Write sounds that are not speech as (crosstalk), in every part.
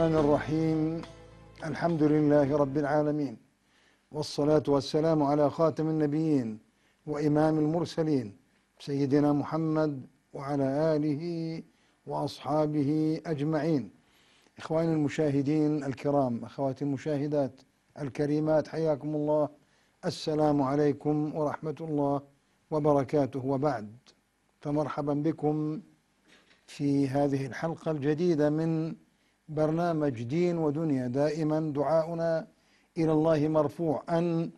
الرحمن الرحيم الحمد لله رب العالمين والصلاة والسلام على خاتم النبيين وإمام المرسلين سيدنا محمد وعلى آله وأصحابه أجمعين إخواني المشاهدين الكرام أخواتي المشاهدات الكريمات حياكم الله السلام عليكم ورحمة الله وبركاته وبعد فمرحبا بكم في هذه الحلقة الجديدة من برنامج دين ودنيا دائما دعاؤنا إلى الله مرفوع أن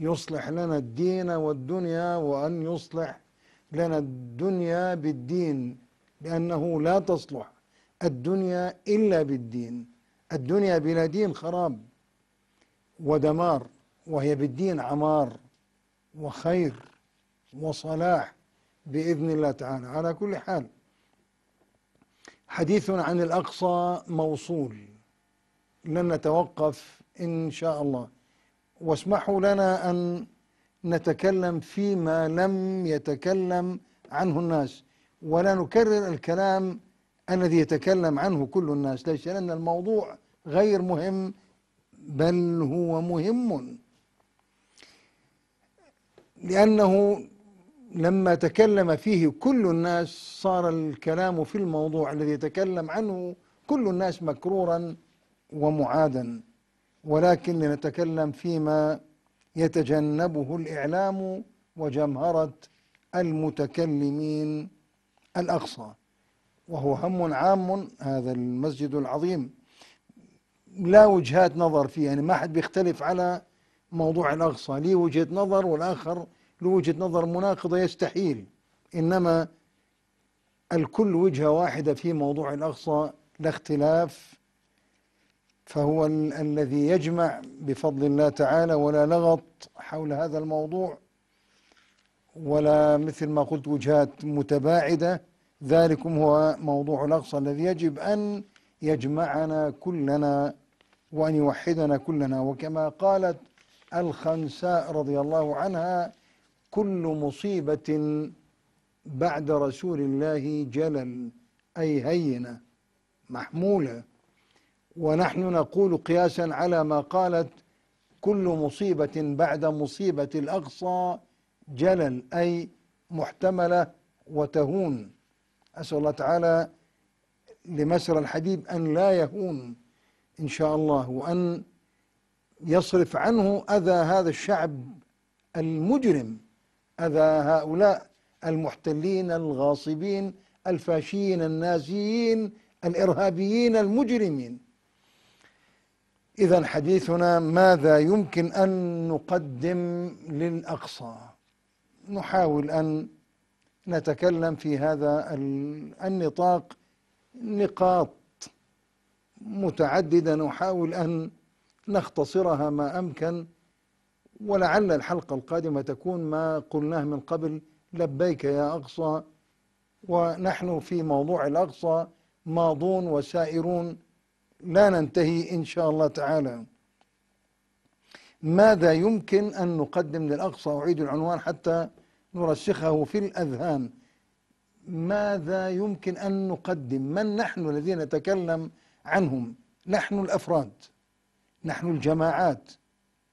يصلح لنا الدين والدنيا وأن يصلح لنا الدنيا بالدين لأنه لا تصلح الدنيا إلا بالدين الدنيا بلا دين خراب ودمار وهي بالدين عمار وخير وصلاح بإذن الله تعالى على كل حال حديث عن الأقصى موصول لن نتوقف إن شاء الله واسمحوا لنا أن نتكلم فيما لم يتكلم عنه الناس ولا نكرر الكلام الذي يتكلم عنه كل الناس ليش لأن الموضوع غير مهم بل هو مهم لأنه لما تكلم فيه كل الناس صار الكلام في الموضوع الذي تكلم عنه كل الناس مكرورا ومعادا ولكن لنتكلم فيما يتجنبه الإعلام وجمهرة المتكلمين الأقصى وهو هم عام هذا المسجد العظيم لا وجهات نظر فيه يعني ما حد بيختلف على موضوع الأقصى لي وجهة نظر والآخر له وجهة نظر مناقضة يستحيل إنما الكل وجهة واحدة في موضوع الأقصى لا اختلاف فهو ال الذي يجمع بفضل الله تعالى ولا لغط حول هذا الموضوع ولا مثل ما قلت وجهات متباعدة ذلكم هو موضوع الأقصى الذي يجب أن يجمعنا كلنا وأن يوحدنا كلنا وكما قالت الخنساء رضي الله عنها كل مصيبة بعد رسول الله جلل أي هينة محمولة ونحن نقول قياسا على ما قالت كل مصيبة بعد مصيبة الأقصى جلل أي محتملة وتهون أسأل الله تعالى لمسر الحبيب أن لا يهون إن شاء الله وأن يصرف عنه أذى هذا الشعب المجرم أذى هؤلاء المحتلين الغاصبين الفاشيين النازيين الإرهابيين المجرمين إذا حديثنا ماذا يمكن أن نقدم للأقصى نحاول أن نتكلم في هذا النطاق نقاط متعددة نحاول أن نختصرها ما أمكن ولعل الحلقة القادمة تكون ما قلناه من قبل لبيك يا أقصى ونحن في موضوع الأقصى ماضون وسائرون لا ننتهي إن شاء الله تعالى ماذا يمكن أن نقدم للأقصى أعيد العنوان حتى نرسخه في الأذهان ماذا يمكن أن نقدم من نحن الذين نتكلم عنهم نحن الأفراد نحن الجماعات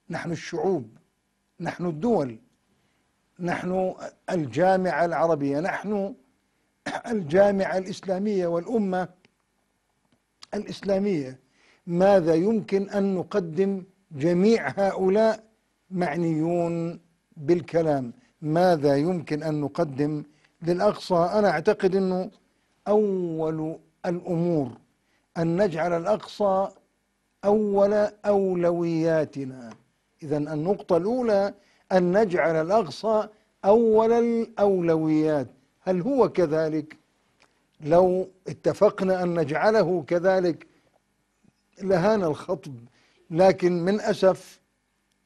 نحن الشعوب نحن الدول نحن الجامعة العربية نحن الجامعة الإسلامية والأمة الإسلامية ماذا يمكن أن نقدم جميع هؤلاء معنيون بالكلام ماذا يمكن أن نقدم للأقصى أنا أعتقد أنه أول الأمور أن نجعل الأقصى أول أولوياتنا إذا النقطة الأولى أن نجعل الأقصى أول الأولويات هل هو كذلك؟ لو اتفقنا أن نجعله كذلك لهان الخطب لكن من أسف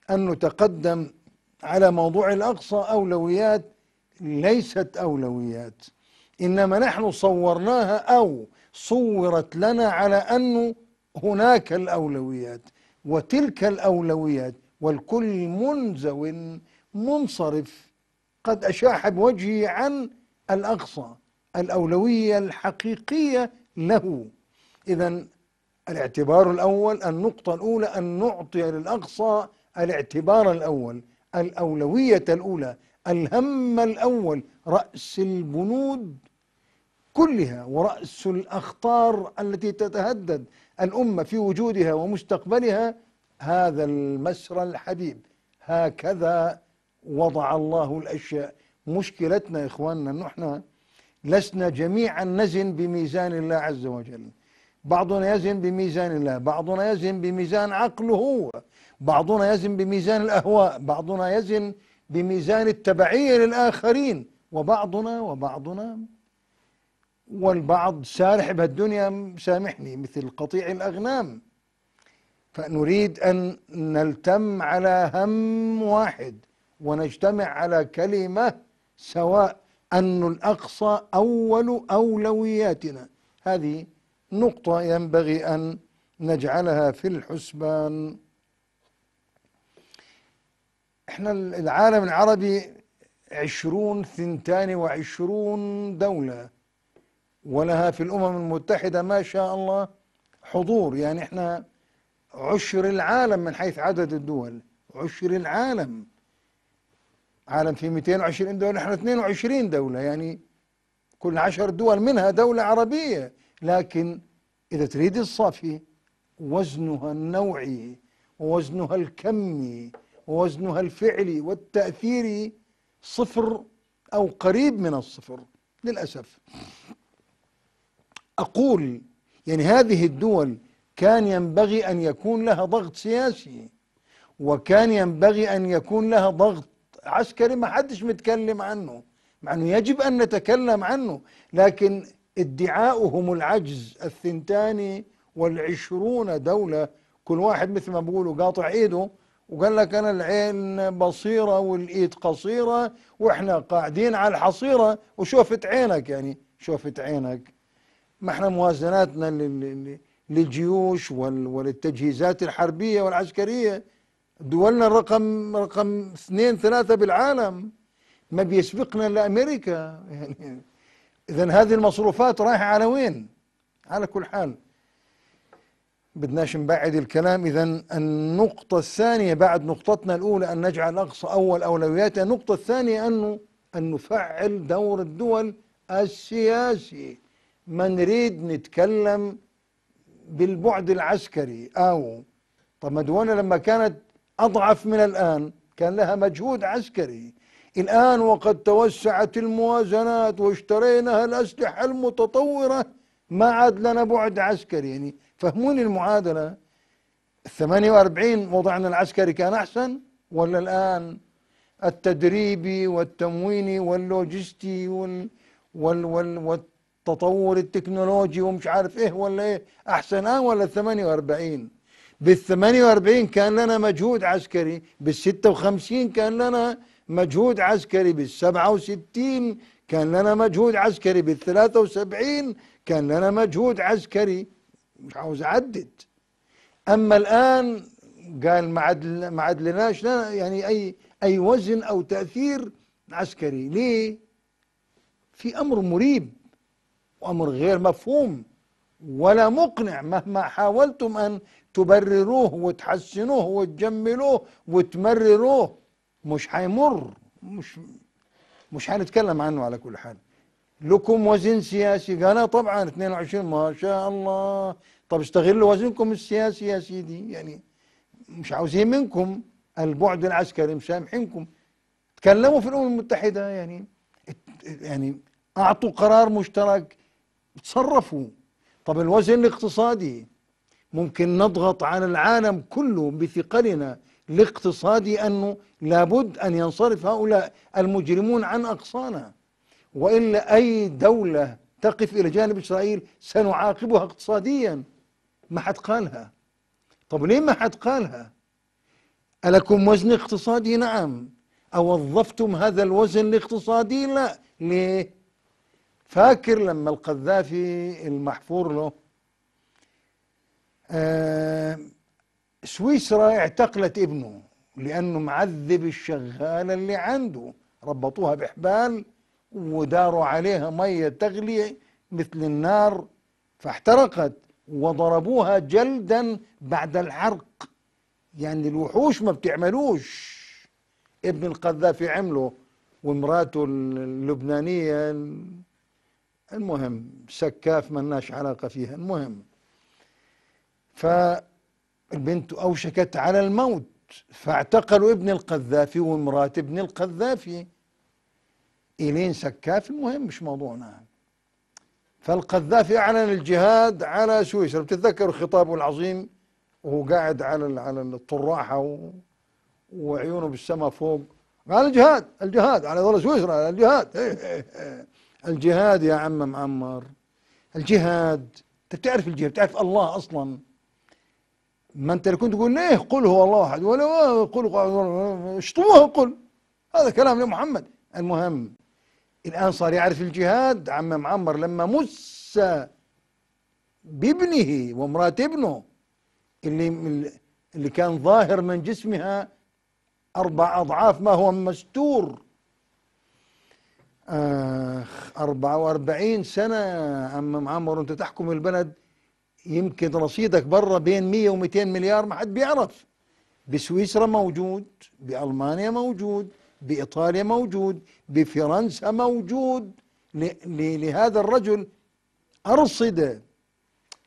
أن نتقدم على موضوع الأقصى أولويات ليست أولويات إنما نحن صورناها أو صورت لنا على أنه هناك الأولويات وتلك الأولويات والكل منزو منصرف قد أشاح بوجهه عن الأقصى الأولوية الحقيقية له إذا الاعتبار الأول النقطة الأولى أن نعطي للأقصى الاعتبار الأول الأولوية الأولى الهم الأول رأس البنود كلها ورأس الأخطار التي تتهدد الأمة في وجودها ومستقبلها هذا المسرى الحبيب هكذا وضع الله الأشياء مشكلتنا يا إخواننا نحن لسنا جميعا نزن بميزان الله عز وجل بعضنا يزن بميزان الله بعضنا يزن بميزان عقله هو بعضنا يزن بميزان الأهواء بعضنا يزن بميزان التبعية للآخرين وبعضنا وبعضنا والبعض سارح بهالدنيا سامحني مثل قطيع الأغنام فنريد أن نلتم على هم واحد ونجتمع على كلمة سواء أن الأقصى أول أولوياتنا هذه نقطة ينبغي أن نجعلها في الحسبان احنا العالم العربي عشرون ثنتان وعشرون دولة ولها في الأمم المتحدة ما شاء الله حضور يعني احنا عشر العالم من حيث عدد الدول عشر العالم عالم في 220 دولة نحن 22 دولة يعني كل عشر دول منها دولة عربية لكن إذا تريد الصافي وزنها النوعي ووزنها الكمي ووزنها الفعلي والتأثيري صفر أو قريب من الصفر للأسف أقول يعني هذه الدول كان ينبغي أن يكون لها ضغط سياسي وكان ينبغي أن يكون لها ضغط عسكري ما حدش متكلم عنه مع أنه يجب أن نتكلم عنه لكن ادعاؤهم العجز الثنتان والعشرون دولة كل واحد مثل ما بيقولوا قاطع ايده وقال لك انا العين بصيرة والايد قصيرة واحنا قاعدين على الحصيرة وشوفت عينك يعني شوفت عينك ما احنا موازناتنا اللي للجيوش وللتجهيزات الحربية والعسكرية دولنا رقم رقم اثنين ثلاثة بالعالم ما بيسبقنا إلا أمريكا يعني إذا هذه المصروفات رايحة على وين؟ على كل حال بدناش نبعد الكلام إذا النقطة الثانية بعد نقطتنا الأولى أن نجعل أقصى أول أولوياتها النقطة الثانية أنه أن نفعل دور الدول السياسي ما نريد نتكلم بالبعد العسكري أو آه. طب مدونة لما كانت أضعف من الآن كان لها مجهود عسكري الآن وقد توسعت الموازنات واشترينا الأسلحة المتطورة ما عاد لنا بعد عسكري يعني فهموني المعادلة 48 وضعنا العسكري كان أحسن ولا الآن التدريبي والتمويني واللوجستي وال وال وال التطور التكنولوجي ومش عارف ايه ولا ايه احسن اه ولا 48 بال 48 كان لنا مجهود عسكري بال 56 كان لنا مجهود عسكري بال 67 كان لنا مجهود عسكري بال 73 كان لنا مجهود عسكري مش عاوز اعدد اما الان قال ما عاد ما عاد لناش يعني اي اي وزن او تاثير عسكري ليه؟ في امر مريب وأمر غير مفهوم ولا مقنع مهما حاولتم أن تبرروه وتحسنوه وتجملوه وتمرروه مش حيمر مش مش حنتكلم عنه على كل حال لكم وزن سياسي قال طبعا 22 ما شاء الله طب استغلوا وزنكم السياسي يا سيدي يعني مش عاوزين منكم البعد العسكري مسامحينكم تكلموا في الامم المتحده يعني يعني اعطوا قرار مشترك تصرفوا طب الوزن الاقتصادي ممكن نضغط على العالم كله بثقلنا الاقتصادي أنه لابد أن ينصرف هؤلاء المجرمون عن أقصانا وإلا أي دولة تقف إلى جانب إسرائيل سنعاقبها اقتصاديا ما حد قالها طب ليه ما حد قالها ألكم وزن اقتصادي نعم أوظفتم هذا الوزن الاقتصادي لا ليه فاكر لما القذافي المحفور له آه سويسرا اعتقلت ابنه لأنه معذب الشغالة اللي عنده ربطوها بحبال وداروا عليها مية تغلي مثل النار فاحترقت وضربوها جلدا بعد الحرق يعني الوحوش ما بتعملوش ابن القذافي عمله ومراته اللبنانية المهم سكاف ملناش علاقة فيها المهم فالبنت أوشكت على الموت فاعتقلوا ابن القذافي ومرات ابن القذافي إلين سكاف المهم مش موضوعنا فالقذافي أعلن الجهاد على سويسرا بتتذكروا خطابه العظيم وهو قاعد على على الطراحة وعيونه بالسماء فوق قال الجهاد الجهاد على ظل سويسرا الجهاد (laughs) الجهاد يا عم معمر الجهاد انت بتعرف الجهاد بتعرف الله اصلا ما انت كنت تقول ليه قل هو الله احد ولا قل اشطبوها قل هذا كلام لمحمد المهم الان صار يعرف الجهاد عم معمر لما مس بابنه ومرات ابنه اللي اللي كان ظاهر من جسمها اربع اضعاف ما هو مستور آخ آه، 44 سنة عم معمر وأنت تحكم البلد يمكن رصيدك بره بين 100 و200 مليار ما حد بيعرف بسويسرا موجود بألمانيا موجود بإيطاليا موجود بفرنسا موجود لهذا الرجل أرصدة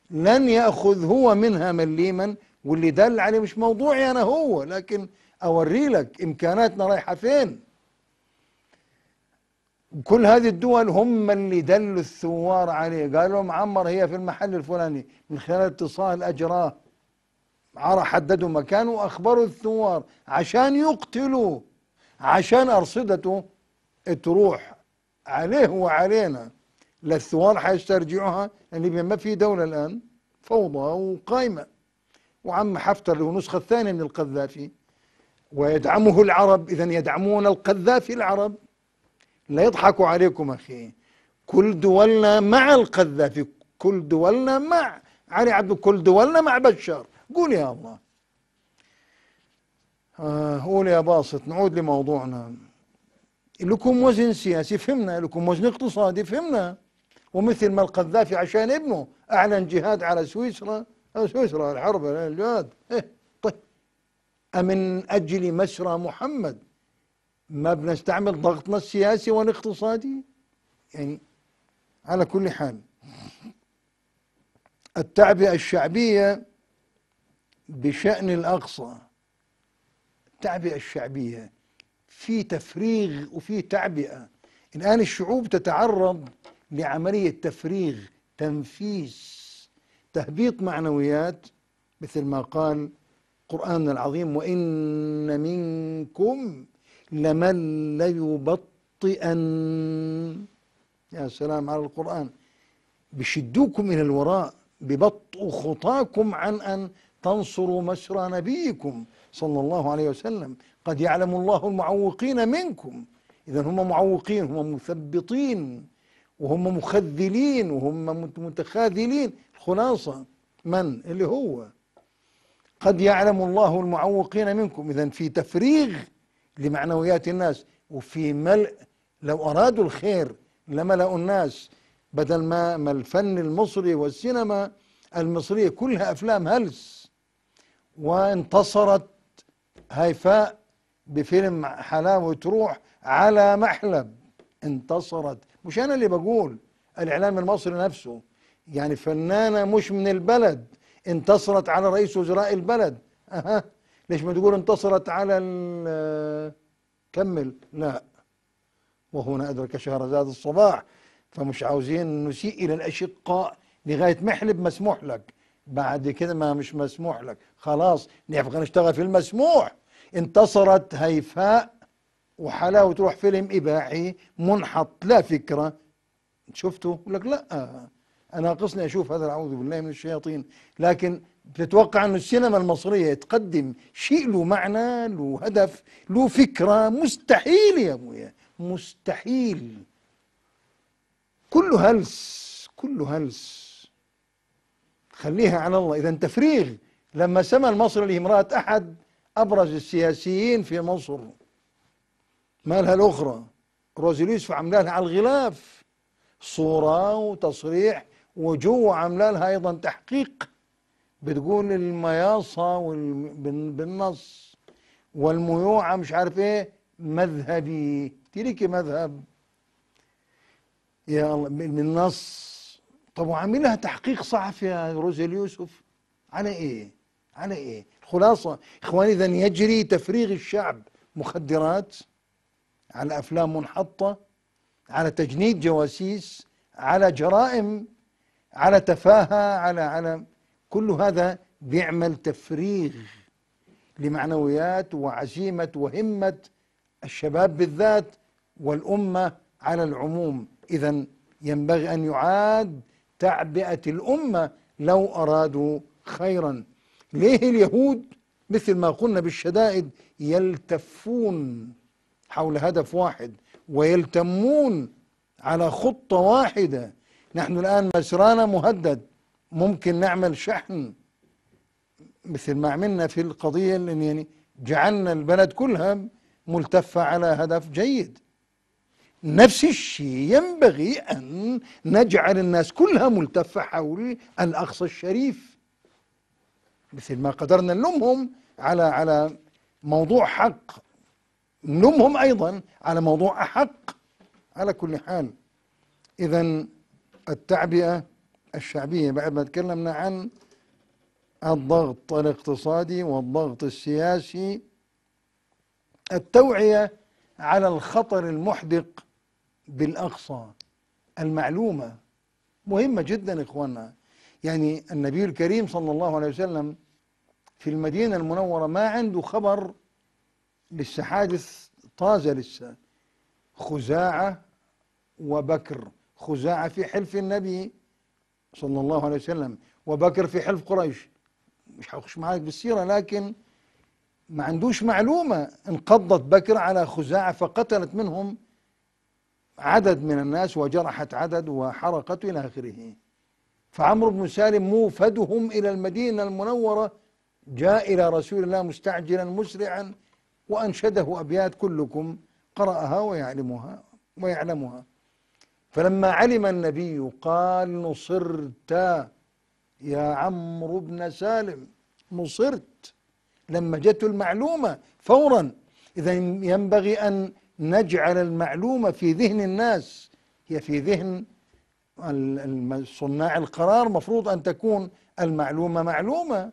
لن يأخذ هو منها مليما واللي دل عليه مش موضوعي أنا هو لكن أوري لك إمكاناتنا رايحة فين كل هذه الدول هم اللي دلوا الثوار عليه قالوا معمر هي في المحل الفلاني من خلال اتصال أجراه عرى حددوا مكانه وأخبروا الثوار عشان يقتلوا عشان أرصدته تروح عليه وعلينا للثوار حيسترجعوها لأن يعني ما في دولة الآن فوضى وقايمة وعم حفتر اللي هو النسخة الثانية من القذافي ويدعمه العرب إذا يدعمون القذافي العرب لا يضحكوا عليكم أخي كل دولنا مع القذافي كل دولنا مع علي عبد كل دولنا مع بشار قول يا الله آه قول يا باسط نعود لموضوعنا لكم وزن سياسي فهمنا لكم وزن اقتصادي فهمنا ومثل ما القذافي عشان ابنه أعلن جهاد على سويسرا آه، سويسرا الحرب الجهاد إيه، طيب أمن أجل مسرى محمد ما بنستعمل ضغطنا السياسي والاقتصادي يعني على كل حال التعبئة الشعبية بشأن الأقصى التعبئة الشعبية في تفريغ وفي تعبئة الآن الشعوب تتعرض لعملية تفريغ تنفيس تهبيط معنويات مثل ما قال قرآننا العظيم وإن منكم لمن ليبطئن يا سلام على القرآن بشدوكم إلى الوراء ببطء خطاكم عن أن تنصروا مسرى نبيكم صلى الله عليه وسلم قد يعلم الله المعوقين منكم إذا هم معوقين هم مثبطين وهم مخذلين وهم متخاذلين الخلاصة من اللي هو قد يعلم الله المعوقين منكم إذا في تفريغ لمعنويات الناس وفي ملء لو أرادوا الخير لملأوا الناس بدل ما ما الفن المصري والسينما المصرية كلها أفلام هلس وانتصرت هيفاء بفيلم حلاوة تروح على محلب انتصرت مش أنا اللي بقول الإعلام المصري نفسه يعني فنانة مش من البلد انتصرت على رئيس وزراء البلد أه. ليش ما تقول انتصرت على كمل لا وهنا أدرك شهرزاد الصباح فمش عاوزين نسيء إلى الأشقاء لغاية محلب مسموح لك بعد كده ما مش مسموح لك خلاص نبقى نشتغل في المسموح انتصرت هيفاء وحلاوة تروح فيلم إباحي منحط لا فكرة شفته يقول لك لا أنا قصني أشوف هذا أعوذ بالله من الشياطين لكن تتوقع انه السينما المصرية تقدم شيء له معنى له هدف له فكرة مستحيل يا أبويا مستحيل كله هلس كله هلس خليها على الله إذا تفريغ لما سمى المصري الامارات أحد أبرز السياسيين في مصر مالها الأخرى روزي اليوسف على الغلاف صورة وتصريح وجوه عملالها أيضا تحقيق بتقول المياصة بالنص والميوعة مش عارف ايه مذهبي تلك مذهب يا الله من النص طب وعاملها تحقيق صحفي يا روزي اليوسف على ايه على ايه الخلاصة اخواني اذا يجري تفريغ الشعب مخدرات على افلام منحطة على تجنيد جواسيس على جرائم على تفاهة على على كل هذا بيعمل تفريغ لمعنويات وعزيمة وهمة الشباب بالذات والأمة على العموم إذا ينبغي أن يعاد تعبئة الأمة لو أرادوا خيرا ليه اليهود مثل ما قلنا بالشدائد يلتفون حول هدف واحد ويلتمون على خطة واحدة نحن الآن مسرانا مهدد ممكن نعمل شحن مثل ما عملنا في القضية يعني جعلنا البلد كلها ملتفة على هدف جيد نفس الشيء ينبغي أن نجعل الناس كلها ملتفة حول الأقصى الشريف مثل ما قدرنا نلومهم على على موضوع حق نلومهم أيضا على موضوع أحق على كل حال إذا التعبئة الشعبية بعد ما تكلمنا عن الضغط الاقتصادي والضغط السياسي التوعية على الخطر المحدق بالأقصى المعلومة مهمة جدا إخواننا يعني النبي الكريم صلى الله عليه وسلم في المدينة المنورة ما عنده خبر لسه حادث طازة لسه خزاعة وبكر خزاعة في حلف النبي صلى الله عليه وسلم وبكر في حلف قريش مش هخش معاك بالسيرة لكن ما عندوش معلومة انقضت بكر على خزاعة فقتلت منهم عدد من الناس وجرحت عدد وحرقت إلى آخره فعمرو بن سالم موفدهم إلى المدينة المنورة جاء إلى رسول الله مستعجلا مسرعا وأنشده أبيات كلكم قرأها ويعلمها ويعلمها فلما علم النبي قال نصرت يا عمرو بن سالم نصرت لما جته المعلومة فورا إذا ينبغي أن نجعل المعلومة في ذهن الناس هي في ذهن صناع القرار مفروض أن تكون المعلومة معلومة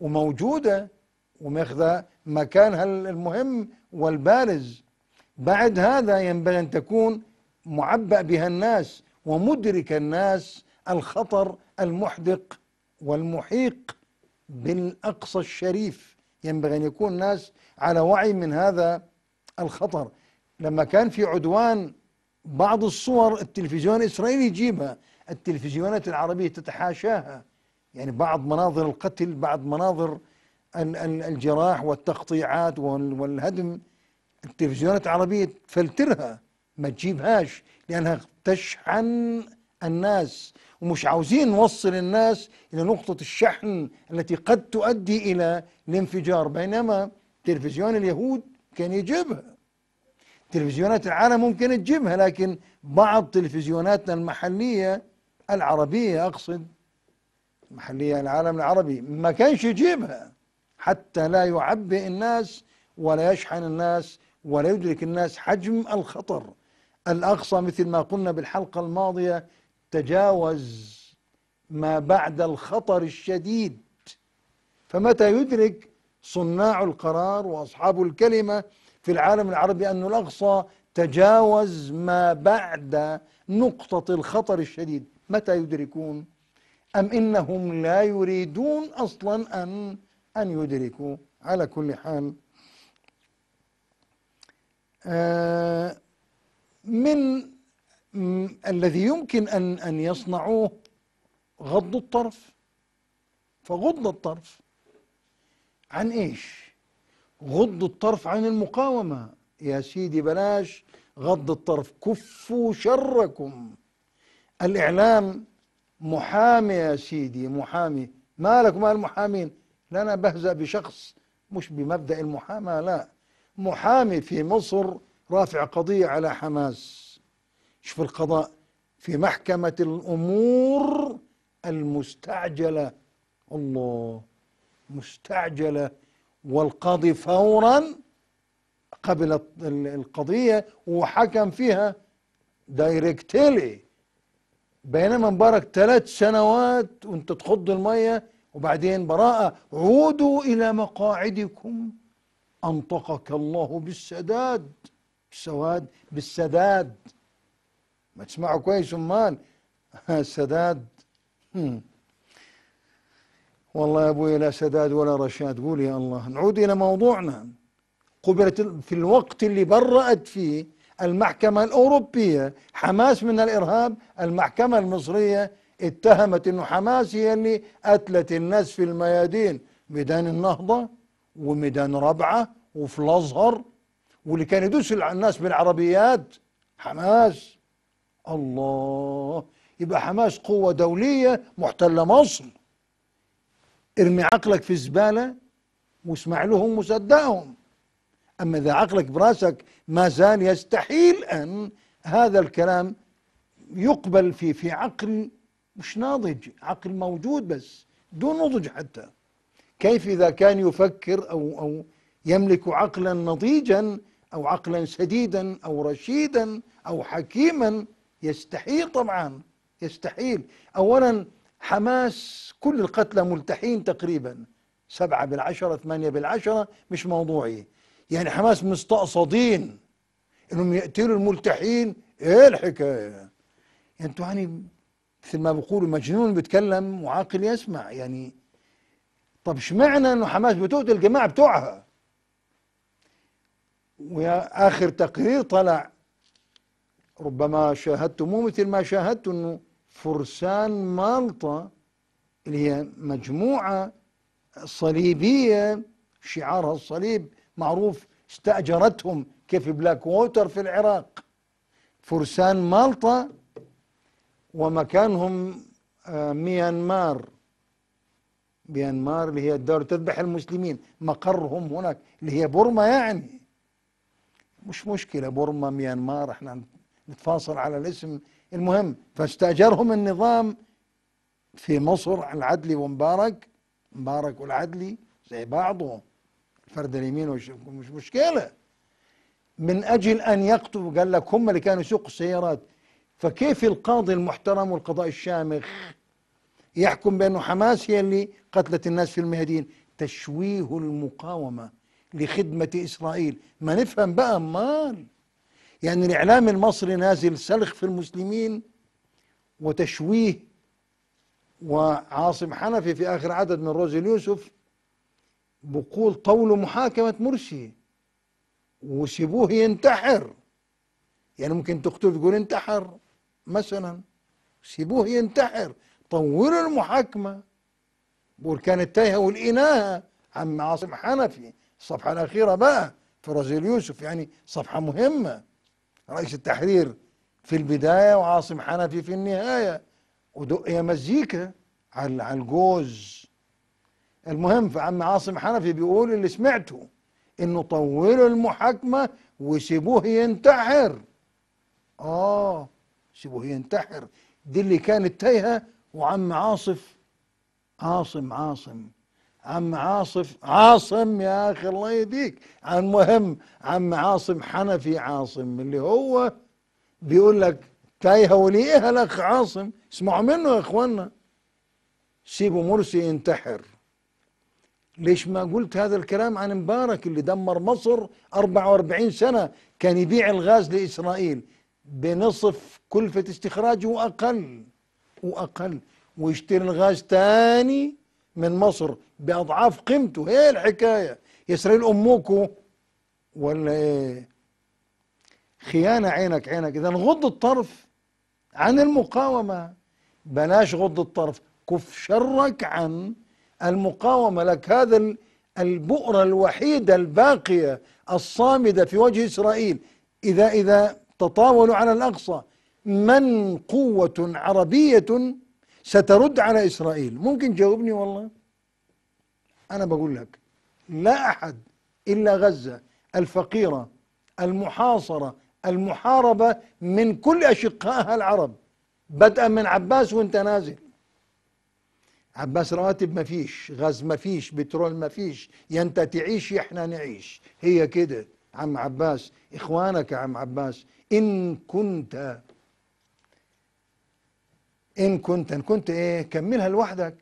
وموجودة وماخذة مكانها المهم والبارز بعد هذا ينبغي أن تكون معبأ بها الناس ومدرك الناس الخطر المحدق والمحيق بالأقصى الشريف ينبغي أن يكون الناس على وعي من هذا الخطر لما كان في عدوان بعض الصور التلفزيون الإسرائيلي يجيبها التلفزيونات العربية تتحاشاها يعني بعض مناظر القتل بعض مناظر الجراح والتقطيعات والهدم التلفزيونات العربية تفلترها ما تجيبهاش لأنها تشحن الناس ومش عاوزين نوصل الناس إلى نقطة الشحن التي قد تؤدي إلى الانفجار بينما تلفزيون اليهود كان يجيبها تلفزيونات العالم ممكن تجيبها لكن بعض تلفزيوناتنا المحلية العربية أقصد محلية العالم العربي ما كانش يجيبها حتى لا يعبئ الناس ولا يشحن الناس ولا يدرك الناس حجم الخطر الأقصى مثل ما قلنا بالحلقة الماضية تجاوز ما بعد الخطر الشديد فمتى يدرك صناع القرار وأصحاب الكلمة في العالم العربي أن الأقصى تجاوز ما بعد نقطة الخطر الشديد متى يدركون أم إنهم لا يريدون أصلا أن أن يدركوا على كل حال آه من الذي يمكن أن, أن يصنعوه غض الطرف فغض الطرف عن إيش غض الطرف عن المقاومة يا سيدي بلاش غض الطرف كفوا شركم الإعلام محامي يا سيدي محامي ما لك المحامين لا أنا بهزأ بشخص مش بمبدأ المحاماة لا محامي في مصر رافع قضية على حماس شوف القضاء في محكمة الأمور المستعجلة الله مستعجلة والقاضي فورا قبل القضية وحكم فيها دايركتلي بينما مبارك ثلاث سنوات وانت تخض المية وبعدين براءة عودوا إلى مقاعدكم أنطقك الله بالسداد السواد بالسداد ما تسمعوا كويس امال السداد (laughs) والله يا ابوي لا سداد ولا رشاد قول يا الله نعود الى موضوعنا قبلت في الوقت اللي برأت فيه المحكمة الأوروبية حماس من الإرهاب المحكمة المصرية اتهمت أنه حماس هي اللي قتلت الناس في الميادين ميدان النهضة وميدان ربعة وفي الأزهر واللي كان يدوس على الناس بالعربيات حماس الله يبقى حماس قوة دولية محتلة مصر ارمي عقلك في الزبالة واسمع لهم وصدقهم أما إذا عقلك براسك ما زال يستحيل أن هذا الكلام يقبل في في عقل مش ناضج عقل موجود بس دون نضج حتى كيف إذا كان يفكر أو أو يملك عقلا نضيجا أو عقلا سديدا أو رشيدا أو حكيما يستحيل طبعا يستحيل أولا حماس كل القتلى ملتحين تقريبا سبعة بالعشرة ثمانية بالعشرة مش موضوعي يعني حماس مستقصدين انهم يقتلوا الملتحين ايه الحكاية يعني انتوا يعني مثل ما بيقولوا مجنون بيتكلم وعاقل يسمع يعني طب اشمعنى انه حماس بتقتل الجماعة بتوعها واخر تقرير طلع ربما شاهدتم مو مثل ما شاهدت انه فرسان مالطا اللي هي مجموعه صليبيه شعارها الصليب معروف استاجرتهم كيف بلاك ووتر في العراق فرسان مالطا ومكانهم آه، ميانمار ميانمار اللي هي الدولة تذبح المسلمين مقرهم هناك اللي هي بورما يعني مش مشكلة بورما ميانمار احنا نتفاصل على الاسم المهم فاستأجرهم النظام في مصر العدلي ومبارك مبارك والعدلي زي بعضهم الفرد اليمين مش مشكلة من أجل أن يقتلوا قال لك هم اللي كانوا يسوقوا السيارات فكيف القاضي المحترم والقضاء الشامخ يحكم بأنه حماس هي اللي قتلت الناس في المهدين تشويه المقاومة لخدمة إسرائيل ما نفهم بقى أمال يعني الإعلام المصري نازل سلخ في المسلمين وتشويه وعاصم حنفي في آخر عدد من روز اليوسف بقول طول محاكمة مرسي وسيبوه ينتحر يعني ممكن تقتل تقول انتحر مثلا سيبوه ينتحر طولوا المحاكمة بقول كانت تايهة والإناهة عم عاصم حنفي الصفحة الأخيرة بقى في رزيل يوسف يعني صفحة مهمة رئيس التحرير في البداية وعاصم حنفي في النهاية ودقية مزيكة مزيكا على الجوز المهم فعم عاصم حنفي بيقول اللي سمعته انه طولوا المحاكمة وسيبوه ينتحر اه سيبوه ينتحر دي اللي كانت تايهة وعم عاصف عاصم عاصم عم عاصف عاصم يا اخي الله يهديك عن مهم عم عاصم حنفي عاصم اللي هو بيقول لك تايهه وليها الاخ عاصم اسمعوا منه يا اخوانا سيبوا مرسي ينتحر ليش ما قلت هذا الكلام عن مبارك اللي دمر مصر 44 سنة كان يبيع الغاز لإسرائيل بنصف كلفة استخراجه وأقل وأقل ويشتري الغاز تاني من مصر بأضعاف قيمته ايه الحكاية إسرائيل أمكم ولا ايه خيانة عينك عينك إذا غض الطرف عن المقاومة بلاش غض الطرف كف شرك عن المقاومة لك هذا البؤرة الوحيدة الباقية الصامدة في وجه إسرائيل إذا إذا تطاولوا على الأقصى من قوة عربية سترد على إسرائيل ممكن تجاوبني والله أنا بقول لك لا أحد إلا غزة الفقيرة المحاصرة المحاربة من كل أشقائها العرب بدءا من عباس وانت نازل عباس رواتب مفيش غاز مفيش بترول مفيش يا انت تعيش يا احنا نعيش هي كده عم عباس اخوانك يا عم عباس ان كنت إن كنت إن كنت إيه كملها لوحدك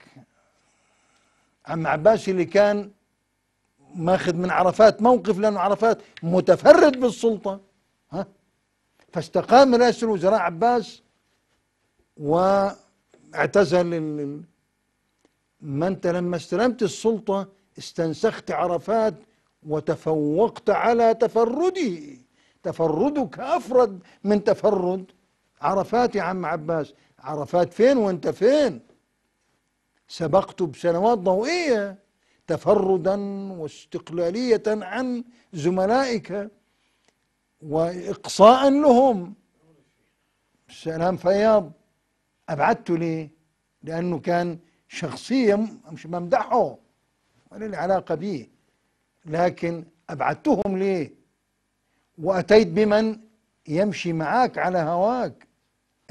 عم عباس اللي كان ماخذ من عرفات موقف لأنه عرفات متفرد بالسلطة ها فاستقام رئيس الوزراء عباس واعتزل ما أنت لما استلمت السلطة استنسخت عرفات وتفوقت على تفردي تفردك أفرد من تفرد عرفات يا عم عباس عرفات فين وانت فين سبقت بسنوات ضوئية تفردا واستقلالية عن زملائك وإقصاء لهم سلام فياض أبعدت ليه لأنه كان شخصية مش بمدحه ولا علاقة به لكن أبعدتهم ليه وأتيت بمن يمشي معاك على هواك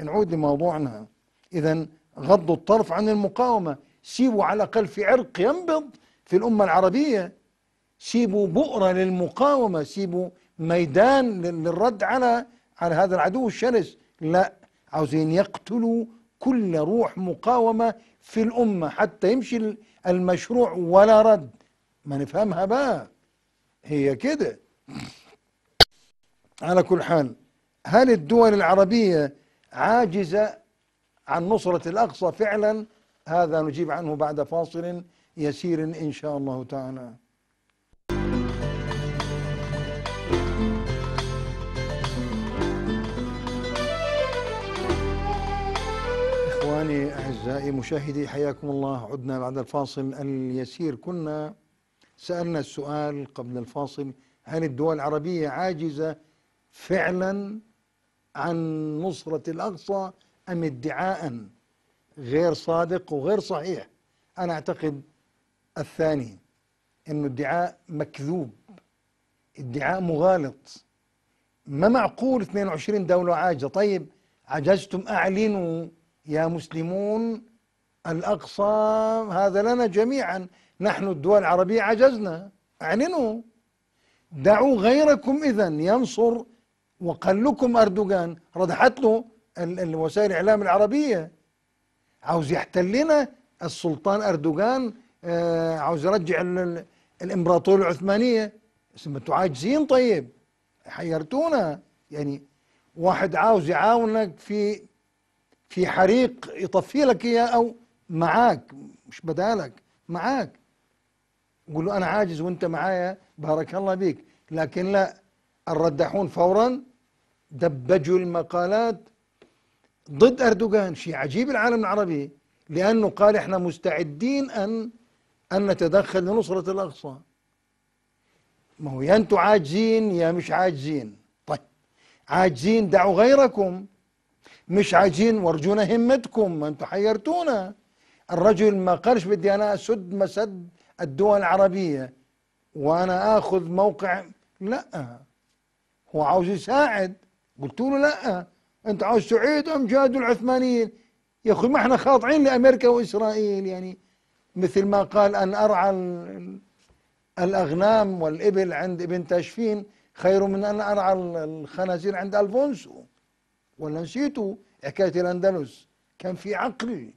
نعود لموضوعنا إذا غضوا الطرف عن المقاومة سيبوا على الأقل في عرق ينبض في الأمة العربية سيبوا بؤرة للمقاومة سيبوا ميدان للرد على على هذا العدو الشرس لا عاوزين يقتلوا كل روح مقاومة في الأمة حتى يمشي المشروع ولا رد ما نفهمها بقى هي كده على كل حال هل الدول العربية عاجزة عن نصرة الأقصى فعلا هذا نجيب عنه بعد فاصل يسير إن شاء الله تعالى إخواني أعزائي مشاهدي حياكم الله عدنا بعد الفاصل اليسير كنا سألنا السؤال قبل الفاصل هل الدول العربية عاجزة فعلا عن نصرة الأقصى أم ادعاء غير صادق وغير صحيح أنا أعتقد الثاني أنه ادعاء مكذوب ادعاء مغالط ما معقول 22 دولة عاجزة طيب عجزتم أعلنوا يا مسلمون الأقصى هذا لنا جميعا نحن الدول العربية عجزنا أعلنوا دعوا غيركم إذا ينصر وقال لكم أردوغان رضحت له الوسائل الإعلام العربية عاوز يحتلنا السلطان أردوغان آه، عاوز يرجع الإمبراطورية العثمانية ما انتوا عاجزين طيب حيرتونا يعني واحد عاوز يعاونك في في حريق يطفي لك اياه او معاك مش بدالك معاك قول له انا عاجز وانت معايا بارك الله بيك لكن لا الردحون فورا دبجوا المقالات ضد أردوغان شيء عجيب العالم العربي لأنه قال إحنا مستعدين أن أن نتدخل لنصرة الأقصى ما هو يا أنتم عاجزين يا مش عاجزين طيب عاجزين دعوا غيركم مش عاجزين ورجونا همتكم ما أنتم حيرتونا الرجل ما قالش بدي أنا أسد مسد الدول العربية وأنا آخذ موقع لا هو عاوز يساعد قلت له لا انت عاوز تعيد امجاد العثمانيين يا اخي ما احنا خاضعين لامريكا واسرائيل يعني مثل ما قال ان ارعى الاغنام والابل عند ابن تاشفين خير من ان ارعى الخنازير عند الفونسو ولا نسيتوا حكايه الاندلس كان في عقل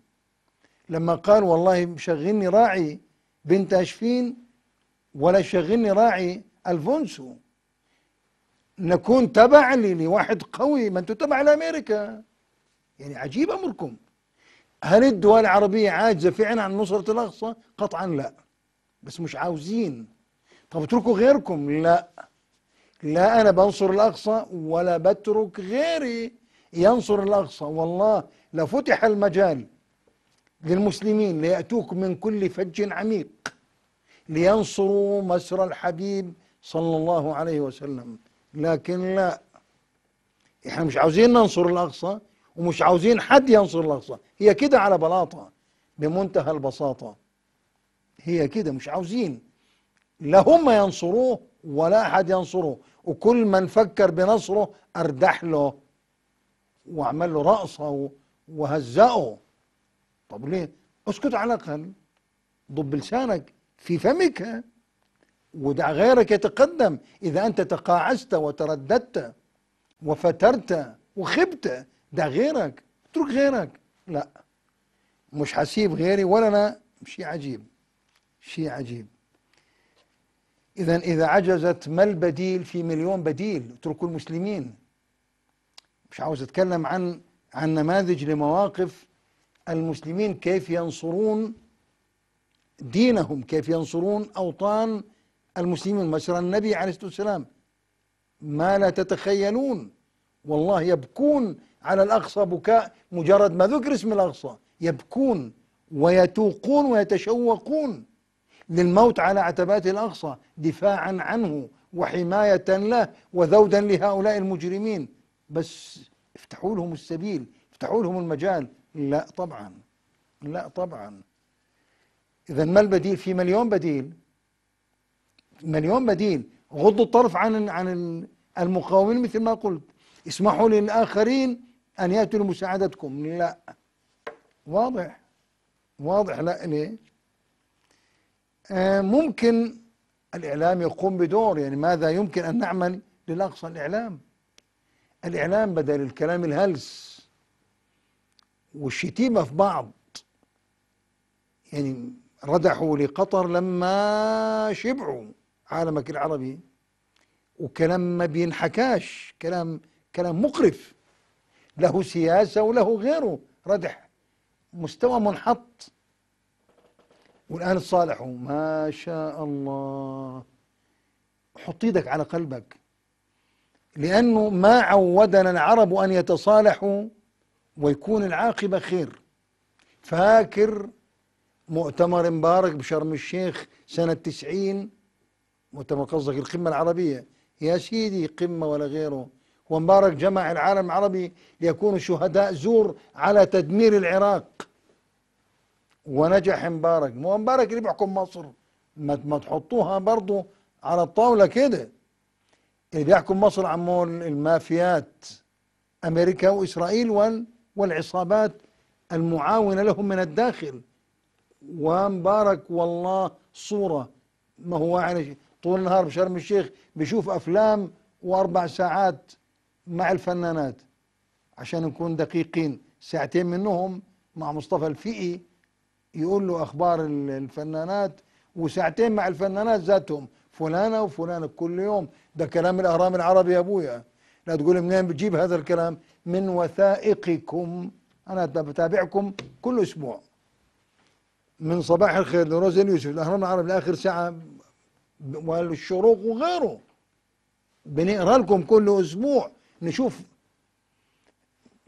لما قال والله مشغلني راعي بن تاشفين ولا شغلني راعي الفونسو نكون تبع لواحد قوي ما انتم تبع لامريكا يعني عجيب امركم هل الدول العربيه عاجزه فعلا عن نصره الاقصى؟ قطعا لا بس مش عاوزين طب اتركوا غيركم لا لا انا بنصر الاقصى ولا بترك غيري ينصر الاقصى والله لو فتح المجال للمسلمين لياتوك من كل فج عميق لينصروا مسر الحبيب صلى الله عليه وسلم لكن لا احنا مش عاوزين ننصر الاقصى ومش عاوزين حد ينصر الاقصى هي كده على بلاطه بمنتهى البساطه هي كده مش عاوزين لا هم ينصروه ولا احد ينصره وكل من فكر بنصره اردح له واعمل له رقصه وهزقه طب ليه اسكت على الاقل ضب لسانك في فمك ودع غيرك يتقدم إذا أنت تقاعست وترددت وفترت وخبت دع غيرك اترك غيرك لا مش حسيب غيري ولا أنا شيء عجيب شيء عجيب إذا إذا عجزت ما البديل في مليون بديل اتركوا المسلمين مش عاوز أتكلم عن عن نماذج لمواقف المسلمين كيف ينصرون دينهم كيف ينصرون أوطان المسلمين مجرى النبي عليه الصلاة والسلام ما لا تتخيلون والله يبكون على الأقصى بكاء مجرد ما ذكر اسم الأقصى يبكون ويتوقون ويتشوقون للموت على عتبات الأقصى دفاعا عنه وحماية له وذودا لهؤلاء المجرمين بس افتحوا لهم السبيل افتحوا لهم المجال لا طبعا لا طبعا إذا ما البديل في مليون بديل مليون بديل غضوا الطرف عن عن المقاومين مثل ما قلت اسمحوا للآخرين أن يأتوا لمساعدتكم لا واضح واضح لا ليه آه، ممكن الإعلام يقوم بدور يعني ماذا يمكن أن نعمل للأقصى الإعلام الإعلام بدل الكلام الهلس والشتيمة في بعض يعني ردحوا لقطر لما شبعوا عالمك العربي وكلام ما بينحكاش كلام كلام مقرف له سياسة وله غيره ردح مستوى منحط والآن تصالحوا ما شاء الله حط ايدك على قلبك لأنه ما عودنا العرب أن يتصالحوا ويكون العاقبة خير فاكر مؤتمر مبارك بشرم الشيخ سنة تسعين مؤتمر قصدك القمة العربية يا سيدي قمة ولا غيره ومبارك جمع العالم العربي ليكونوا شهداء زور على تدمير العراق ونجح مبارك مو مبارك اللي بيحكم مصر ما ما تحطوها برضه على الطاولة كده اللي بيحكم مصر عمول المافيات أمريكا وإسرائيل وال والعصابات المعاونة لهم من الداخل ومبارك والله صورة ما هو يعني طول النهار بشرم الشيخ بيشوف أفلام وأربع ساعات مع الفنانات عشان نكون دقيقين ساعتين منهم مع مصطفى الفقي يقول له أخبار الفنانات وساعتين مع الفنانات ذاتهم فلانة وفلانة كل يوم ده كلام الأهرام العربي يا أبويا لا تقول منين بتجيب هذا الكلام من وثائقكم أنا بتابعكم كل أسبوع من صباح الخير لروز اليوسف الأهرام العربي لآخر ساعة والشروق وغيره بنقرا لكم كل اسبوع نشوف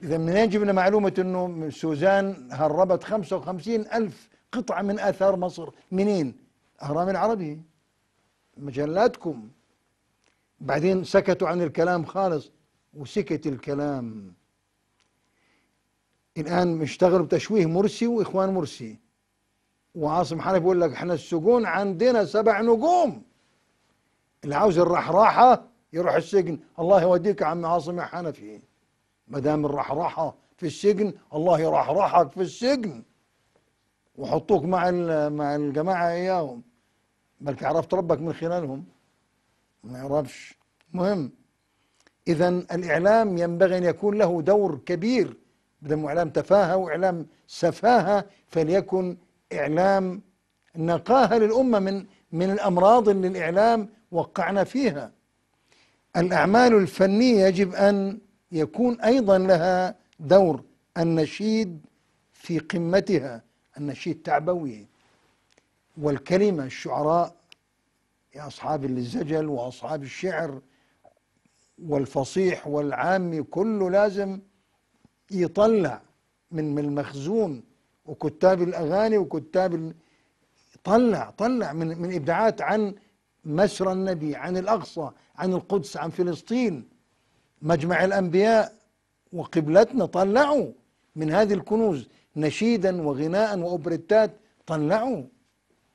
اذا منين جبنا معلومه انه سوزان هربت 55 الف قطعه من اثار مصر منين؟ اهرام العربي مجلاتكم بعدين سكتوا عن الكلام خالص وسكت الكلام الان مشتغل بتشويه مرسي واخوان مرسي وعاصم حنفي يقول لك احنا السجون عندنا سبع نجوم اللي عاوز الرحراحة يروح السجن الله يوديك يا عم عاصم يا حنفي ما دام الرحراحة في السجن الله يرحرحك في السجن وحطوك مع مع الجماعة إياهم بل عرفت ربك من خلالهم ما يعرفش مهم إذا الإعلام ينبغي أن يكون له دور كبير بدل إعلام تفاهة وإعلام سفاهة فليكن إعلام نقاها للأمة من من الأمراض اللي الإعلام وقعنا فيها الأعمال الفنية يجب أن يكون أيضا لها دور النشيد في قمتها النشيد التعبوي والكلمة الشعراء يا أصحاب الزجل وأصحاب الشعر والفصيح والعامي كله لازم يطلع من المخزون وكتاب الاغاني وكتاب طلع طلع من من ابداعات عن مسرى النبي عن الاقصى عن القدس عن فلسطين مجمع الانبياء وقبلتنا طلعوا من هذه الكنوز نشيدا وغناء واوبريتات طلعوا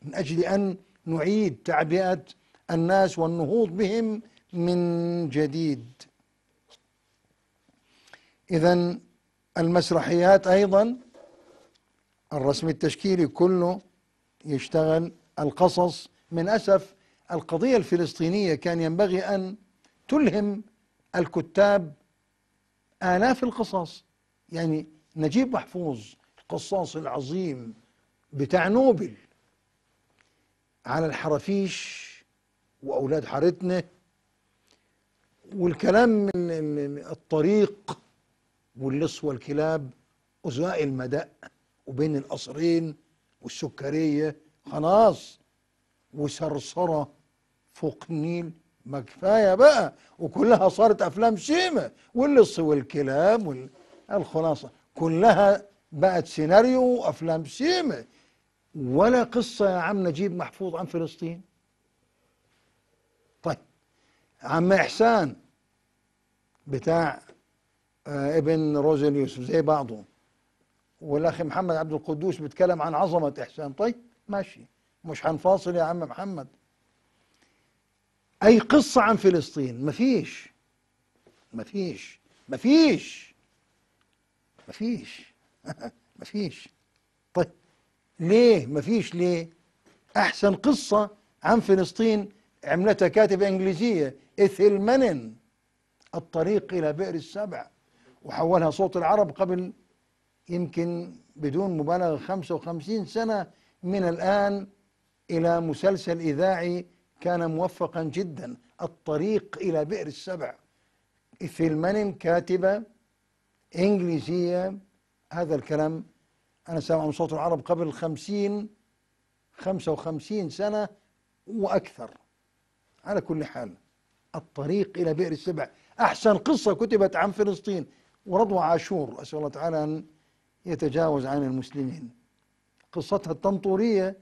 من اجل ان نعيد تعبئه الناس والنهوض بهم من جديد اذا المسرحيات ايضا الرسم التشكيلي كله يشتغل القصص من أسف القضية الفلسطينية كان ينبغي أن تلهم الكتاب آلاف القصص يعني نجيب محفوظ القصاص العظيم بتاع نوبل على الحرافيش وأولاد حارتنا والكلام من الطريق واللص والكلاب أزواء المدأ وبين القصرين والسكريه خلاص وثرثره فوق النيل ما كفايه بقى وكلها صارت افلام شيمه واللص والكلاب والخلاصه كلها بقت سيناريو وافلام شيمه ولا قصه يا عم نجيب محفوظ عن فلسطين طيب عم احسان بتاع آه، ابن روزن يوسف زي بعضه والاخ محمد عبد القدوس بيتكلم عن عظمه احسان طيب ماشي مش هنفاصل يا عم محمد اي قصه عن فلسطين مفيش مفيش مفيش مفيش (laughs) مفيش طيب ليه مفيش ليه احسن قصه عن فلسطين عملتها كاتبه انجليزيه إثل منن الطريق الى بئر السبع وحولها صوت العرب قبل يمكن بدون مبالغة 55 سنة من الآن إلى مسلسل إذاعي كان موفقا جدا الطريق إلى بئر السبع فيلمانن كاتبة إنجليزية هذا الكلام أنا سامع من صوت العرب قبل 50 55 سنة وأكثر على كل حال الطريق إلى بئر السبع أحسن قصة كتبت عن فلسطين ورضوى عاشور أسأل الله تعالى أن يتجاوز عن المسلمين قصتها الطنطورية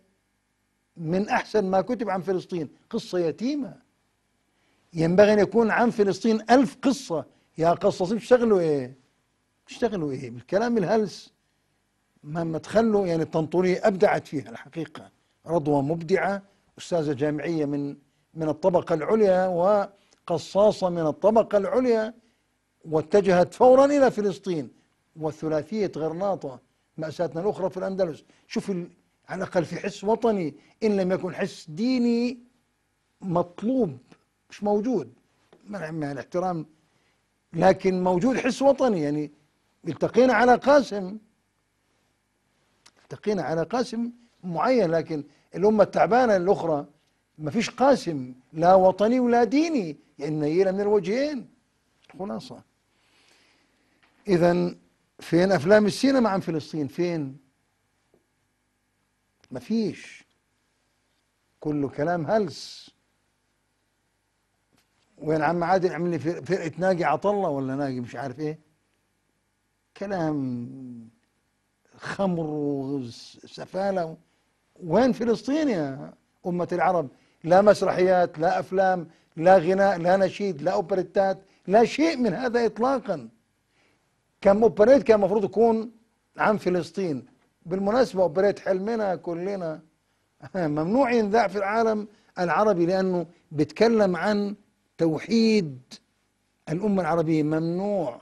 من أحسن ما كتب عن فلسطين قصة يتيمة ينبغي أن يكون عن فلسطين ألف قصة يا قصصين بتشتغلوا إيه بتشتغلوا إيه بالكلام الهلس ما تخلوا يعني الطنطورية أبدعت فيها الحقيقة رضوى مبدعة أستاذة جامعية من من الطبقة العليا وقصاصة من الطبقة العليا واتجهت فورا إلى فلسطين وثلاثية غرناطة مأساتنا الأخرى في الأندلس شوف على الأقل في حس وطني إن لم يكن حس ديني مطلوب مش موجود مع الاحترام لكن موجود حس وطني يعني التقينا على قاسم التقينا على قاسم معين لكن الأمة التعبانة الأخرى ما فيش قاسم لا وطني ولا ديني يعني نيلة من الوجهين الخلاصة إذا فين افلام السينما عن فلسطين فين ما فيش كله كلام هلس وين عم عادل عمل لي فرقه ناجي عطله ولا ناجي مش عارف ايه كلام خمر وسفاله وين فلسطين يا امه العرب لا مسرحيات لا افلام لا غناء لا نشيد لا اوبريتات لا شيء من هذا اطلاقا كان اوبريت كان المفروض يكون عن فلسطين بالمناسبه اوبريت حلمنا كلنا (laughs) ممنوع ينذاع في العالم العربي لانه بيتكلم عن توحيد الامه العربيه ممنوع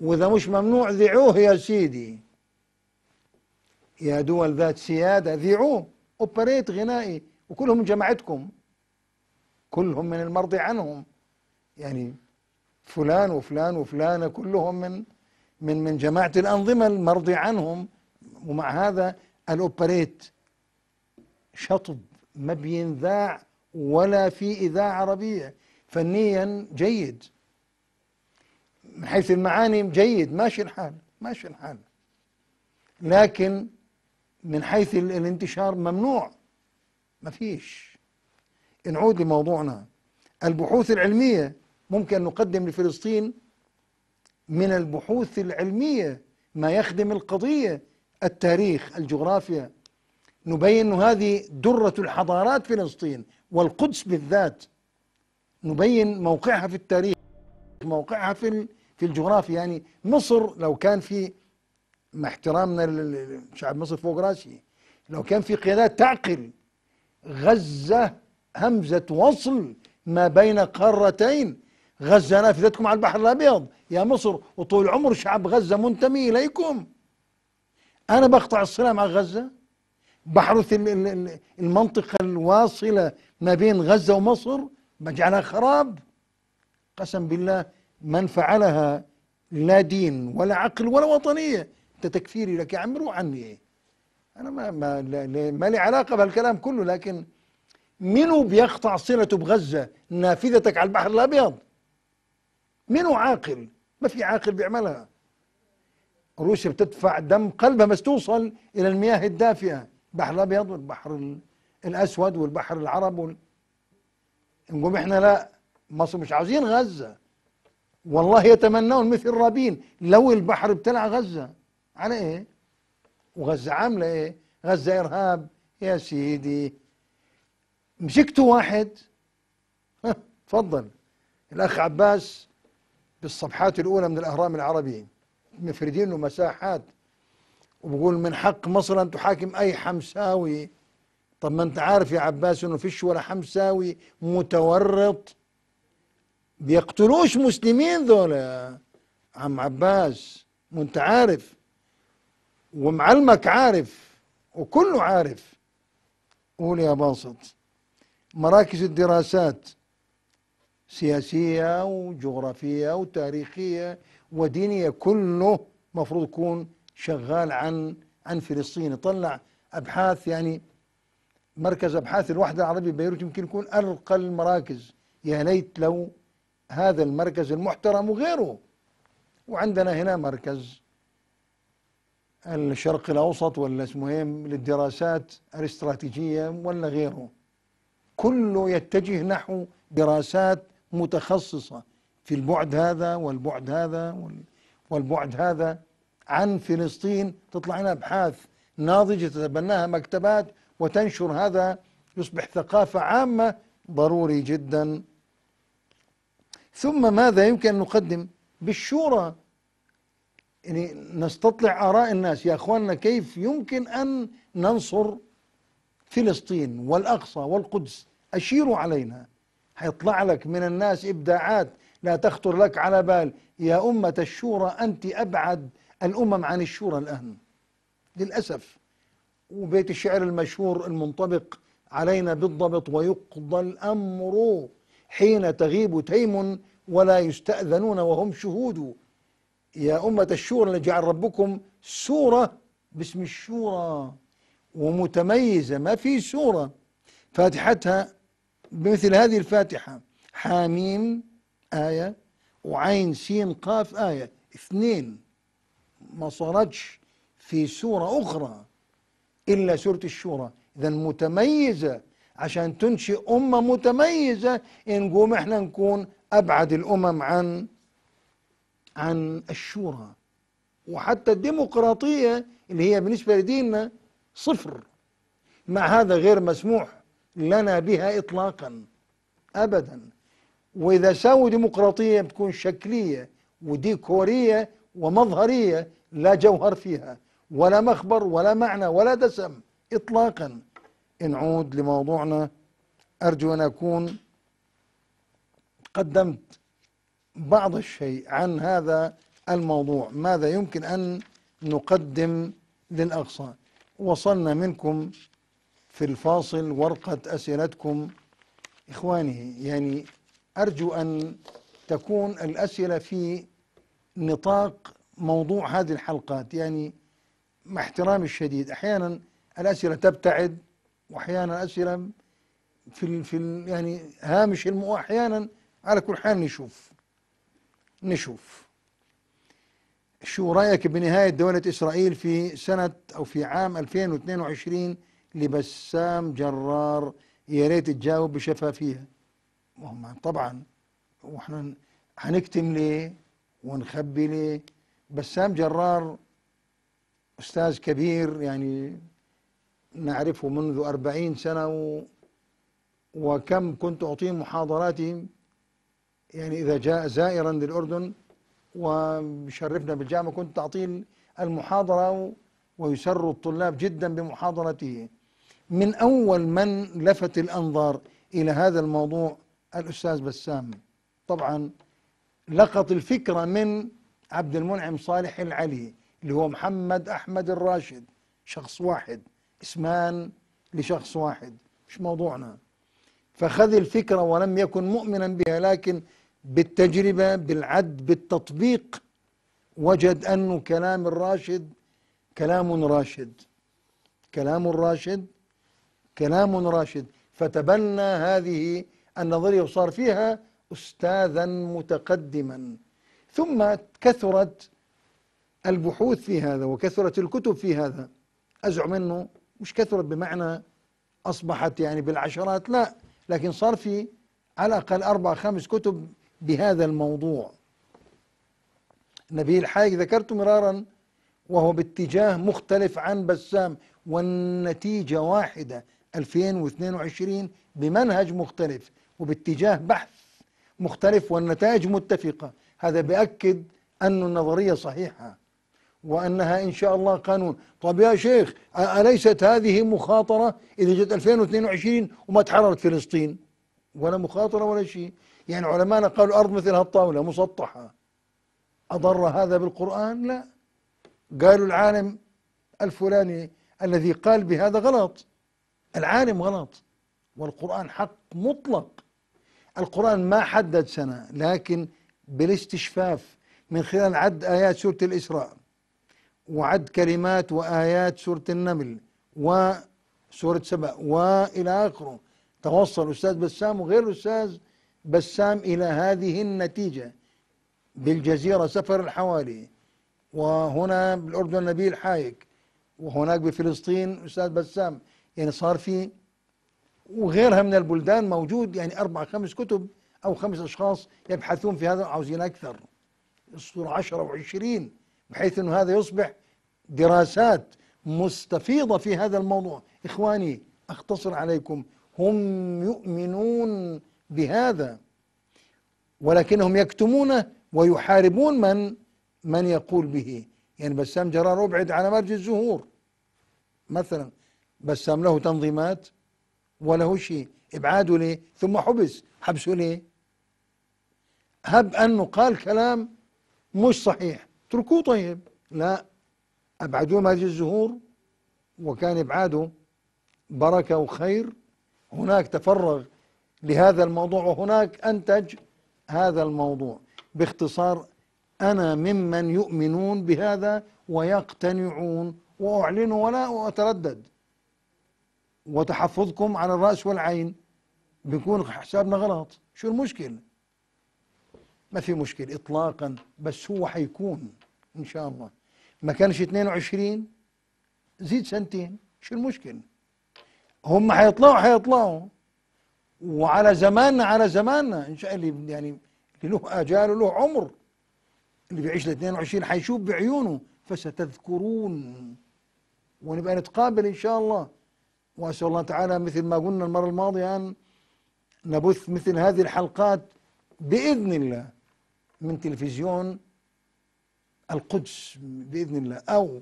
واذا مش ممنوع ذيعوه يا سيدي يا دول ذات سياده ذيعوه اوبريت غنائي وكلهم جماعتكم كلهم من المرضي عنهم يعني فلان وفلان وفلانة كلهم من من من جماعة الأنظمة المرضي عنهم ومع هذا الأوبريت شطب ما بينذاع ولا في إذاعة عربية فنيا جيد من حيث المعاني جيد ماشي الحال ماشي الحال لكن من حيث الانتشار ممنوع ما فيش نعود لموضوعنا البحوث العلمية ممكن نقدم لفلسطين من البحوث العلمية ما يخدم القضية التاريخ الجغرافيا نبين هذه درة الحضارات فلسطين والقدس بالذات نبين موقعها في التاريخ موقعها في في الجغرافيا يعني مصر لو كان في مع احترامنا لشعب مصر فوق راسي لو كان في قيادات تعقل غزة همزة وصل ما بين قارتين غزة نافذتكم على البحر الأبيض يا مصر وطول عمر شعب غزة منتمي إليكم أنا بقطع الصلة مع غزة بحرث المنطقة الواصلة ما بين غزة ومصر بجعلها خراب قسم بالله من فعلها لا دين ولا عقل ولا وطنية أنت تكفيري لك يا عم روح عني أنا ما ما, ما لي علاقة بهالكلام كله لكن منو بيقطع صلته بغزة نافذتك على البحر الأبيض مين عاقل ما في عاقل بيعملها روسيا بتدفع دم قلبها بس توصل الى المياه الدافئه البحر الابيض والبحر الاسود والبحر العرب وال... نقول احنا لا مصر مش عاوزين غزه والله يتمنون مثل رابين لو البحر ابتلع غزه على ايه؟ وغزه عامله ايه؟ غزه ارهاب يا سيدي مسكتوا واحد اتفضل الاخ عباس بالصفحات الأولى من الأهرام العربي مفردين له مساحات وبقول من حق مصر أن تحاكم أي حمساوي طب ما أنت عارف يا عباس إنه فيش ولا حمساوي متورط بيقتلوش مسلمين ذولا يا عم عباس وانت عارف ومعلمك عارف وكله عارف قول يا باسط مراكز الدراسات سياسية وجغرافية وتاريخية ودينية كله مفروض يكون شغال عن عن فلسطين يطلع أبحاث يعني مركز أبحاث الوحدة العربية بيروت يمكن يكون أرقى المراكز يا ليت لو هذا المركز المحترم وغيره وعندنا هنا مركز الشرق الأوسط ولا اسمه إيه، للدراسات الاستراتيجية ولا غيره كله يتجه نحو دراسات متخصصة في البعد هذا والبعد هذا والبعد هذا عن فلسطين تطلع لنا أبحاث ناضجة تتبناها مكتبات وتنشر هذا يصبح ثقافة عامة ضروري جدا ثم ماذا يمكن أن نقدم بالشورى يعني نستطلع آراء الناس يا أخواننا كيف يمكن أن ننصر فلسطين والأقصى والقدس أشيروا علينا حيطلع لك من الناس إبداعات لا تخطر لك على بال يا أمة الشورى أنت أبعد الأمم عن الشورى الآن للأسف وبيت الشعر المشهور المنطبق علينا بالضبط ويقضى الأمر حين تغيب تيم ولا يستأذنون وهم شهود يا أمة الشورى لجعل ربكم سورة باسم الشورى ومتميزة ما في سورة فاتحتها بمثل هذه الفاتحة حاميم آية وعين سين قاف آية اثنين ما صارتش في سورة أخرى إلا سورة الشورى إذا متميزة عشان تنشئ أمة متميزة نقوم إحنا نكون أبعد الأمم عن عن الشورى وحتى الديمقراطية اللي هي بالنسبة لديننا صفر مع هذا غير مسموح لنا بها إطلاقا أبدا وإذا سووا ديمقراطية بتكون شكلية وديكورية ومظهرية لا جوهر فيها ولا مخبر ولا معنى ولا دسم إطلاقا نعود لموضوعنا أرجو أن أكون قدمت بعض الشيء عن هذا الموضوع ماذا يمكن أن نقدم للأقصى وصلنا منكم في الفاصل ورقة أسئلتكم إخواني يعني أرجو أن تكون الأسئلة في نطاق موضوع هذه الحلقات يعني مع احترامي الشديد أحيانا الأسئلة تبتعد وأحيانا الأسئلة في الـ في الـ يعني هامش المو أحيانا على كل حال نشوف نشوف شو رأيك بنهاية دولة إسرائيل في سنة أو في عام 2022 لبسام جرار يا ريت تجاوب بشفافيه طبعا واحنا هنكتم ليه ونخبي ليه بسام جرار استاذ كبير يعني نعرفه منذ أربعين سنة و وكم كنت أعطيه محاضراتي يعني إذا جاء زائرا للأردن وشرفنا بالجامعة كنت أعطيه المحاضرة ويسر الطلاب جدا بمحاضرته من أول من لفت الأنظار إلى هذا الموضوع الأستاذ بسام طبعا لقط الفكرة من عبد المنعم صالح العلي اللي هو محمد أحمد الراشد شخص واحد اسمان لشخص واحد مش موضوعنا فخذ الفكرة ولم يكن مؤمنا بها لكن بالتجربة بالعد بالتطبيق وجد أن كلام الراشد كلام راشد كلام الراشد كلام راشد فتبنى هذه النظرية وصار فيها أستاذا متقدما ثم كثرت البحوث في هذا وكثرت الكتب في هذا أزعم أنه مش كثرت بمعنى أصبحت يعني بالعشرات لا لكن صار في على الأقل أربع خمس كتب بهذا الموضوع نبيل حايك ذكرت مرارا وهو باتجاه مختلف عن بسام والنتيجة واحدة 2022 بمنهج مختلف وباتجاه بحث مختلف والنتائج متفقة هذا بأكد أن النظرية صحيحة وأنها إن شاء الله قانون طب يا شيخ أليست هذه مخاطرة إذا جت 2022 وما تحررت فلسطين ولا مخاطرة ولا شيء يعني علماءنا قالوا أرض مثل هالطاولة مسطحة أضر هذا بالقرآن لا قالوا العالم الفلاني الذي قال بهذا غلط العالم غلط والقرآن حق مطلق القرآن ما حدد سنة لكن بالاستشفاف من خلال عد آيات سورة الإسراء وعد كلمات وآيات سورة النمل وسورة سبأ وإلى آخره توصل أستاذ بسام وغير الأستاذ بسام إلى هذه النتيجة بالجزيرة سفر الحوالي وهنا بالأردن نبيل حايك وهناك بفلسطين أستاذ بسام يعني صار في وغيرها من البلدان موجود يعني أربع خمس كتب أو خمس أشخاص يبحثون في هذا عاوزين أكثر الصورة عشرة وعشرين بحيث أنه هذا يصبح دراسات مستفيضة في هذا الموضوع إخواني أختصر عليكم هم يؤمنون بهذا ولكنهم يكتمونه ويحاربون من من يقول به يعني بسام جرار ابعد على مرج الزهور مثلا بسام له تنظيمات وله شيء ابعاده ليه ثم حبس حبسه ليه هب انه قال كلام مش صحيح اتركوه طيب لا ابعدوه مجلس الزهور وكان ابعاده بركه وخير هناك تفرغ لهذا الموضوع وهناك انتج هذا الموضوع باختصار انا ممن يؤمنون بهذا ويقتنعون واعلن ولا اتردد وتحفظكم على الرأس والعين بيكون حسابنا غلط شو المشكلة ما في مشكلة إطلاقا بس هو حيكون إن شاء الله ما كانش 22 زيد سنتين شو المشكلة هم حيطلعوا حيطلعوا وعلى زماننا على زماننا إن شاء الله اللي يعني اللي له آجال وله عمر اللي بيعيش ل 22 حيشوف بعيونه فستذكرون ونبقى نتقابل إن شاء الله وان شاء الله تعالى مثل ما قلنا المره الماضيه ان نبث مثل هذه الحلقات باذن الله من تلفزيون القدس باذن الله او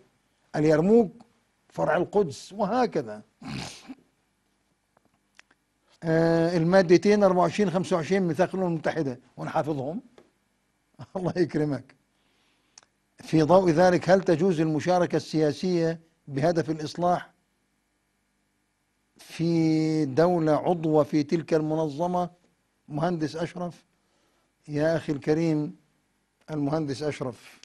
اليرموك فرع القدس وهكذا آه، المادتين 24 25 ميثاق الامم المتحده ونحافظهم (laughs) الله يكرمك في ضوء ذلك هل تجوز المشاركه السياسيه بهدف الاصلاح في دولة عضوة في تلك المنظمة مهندس أشرف يا أخي الكريم المهندس أشرف